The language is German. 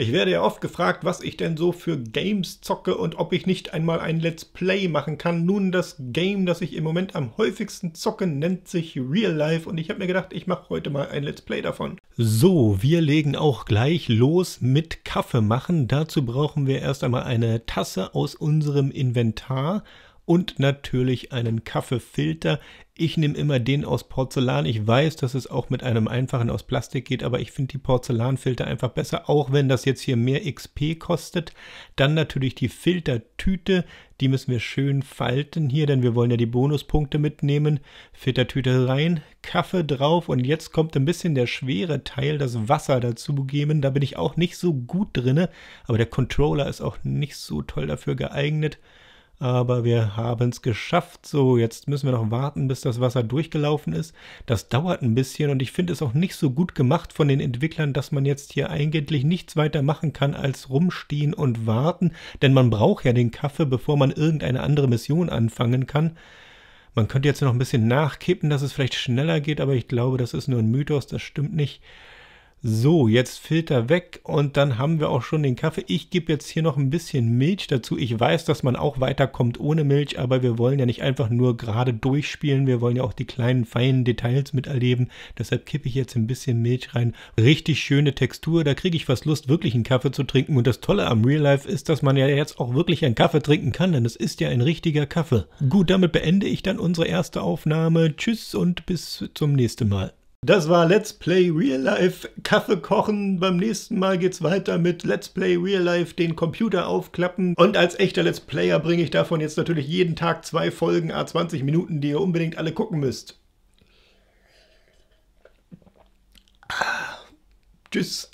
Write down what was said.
Ich werde ja oft gefragt, was ich denn so für Games zocke und ob ich nicht einmal ein Let's Play machen kann. Nun, das Game, das ich im Moment am häufigsten zocke, nennt sich Real Life und ich habe mir gedacht, ich mache heute mal ein Let's Play davon. So, wir legen auch gleich los mit Kaffee machen. Dazu brauchen wir erst einmal eine Tasse aus unserem Inventar und natürlich einen Kaffeefilter. Ich nehme immer den aus Porzellan. Ich weiß, dass es auch mit einem einfachen aus Plastik geht, aber ich finde die Porzellanfilter einfach besser, auch wenn das jetzt hier mehr XP kostet. Dann natürlich die Filtertüte, die müssen wir schön falten hier, denn wir wollen ja die Bonuspunkte mitnehmen. Filtertüte rein, Kaffee drauf und jetzt kommt ein bisschen der schwere Teil, das Wasser dazugeben. Da bin ich auch nicht so gut drin, aber der Controller ist auch nicht so toll dafür geeignet aber wir haben es geschafft. So, jetzt müssen wir noch warten, bis das Wasser durchgelaufen ist. Das dauert ein bisschen und ich finde es auch nicht so gut gemacht von den Entwicklern, dass man jetzt hier eigentlich nichts weiter machen kann als rumstehen und warten, denn man braucht ja den Kaffee, bevor man irgendeine andere Mission anfangen kann. Man könnte jetzt noch ein bisschen nachkippen, dass es vielleicht schneller geht, aber ich glaube, das ist nur ein Mythos, das stimmt nicht. So, jetzt Filter weg und dann haben wir auch schon den Kaffee. Ich gebe jetzt hier noch ein bisschen Milch dazu. Ich weiß, dass man auch weiterkommt ohne Milch, aber wir wollen ja nicht einfach nur gerade durchspielen. Wir wollen ja auch die kleinen, feinen Details miterleben. Deshalb kippe ich jetzt ein bisschen Milch rein. Richtig schöne Textur. Da kriege ich fast Lust, wirklich einen Kaffee zu trinken. Und das Tolle am Real Life ist, dass man ja jetzt auch wirklich einen Kaffee trinken kann, denn es ist ja ein richtiger Kaffee. Gut, damit beende ich dann unsere erste Aufnahme. Tschüss und bis zum nächsten Mal. Das war Let's Play Real Life Kaffee kochen. Beim nächsten Mal geht's weiter mit Let's Play Real Life den Computer aufklappen. Und als echter Let's Player bringe ich davon jetzt natürlich jeden Tag zwei Folgen, a 20 Minuten, die ihr unbedingt alle gucken müsst. Ah, tschüss.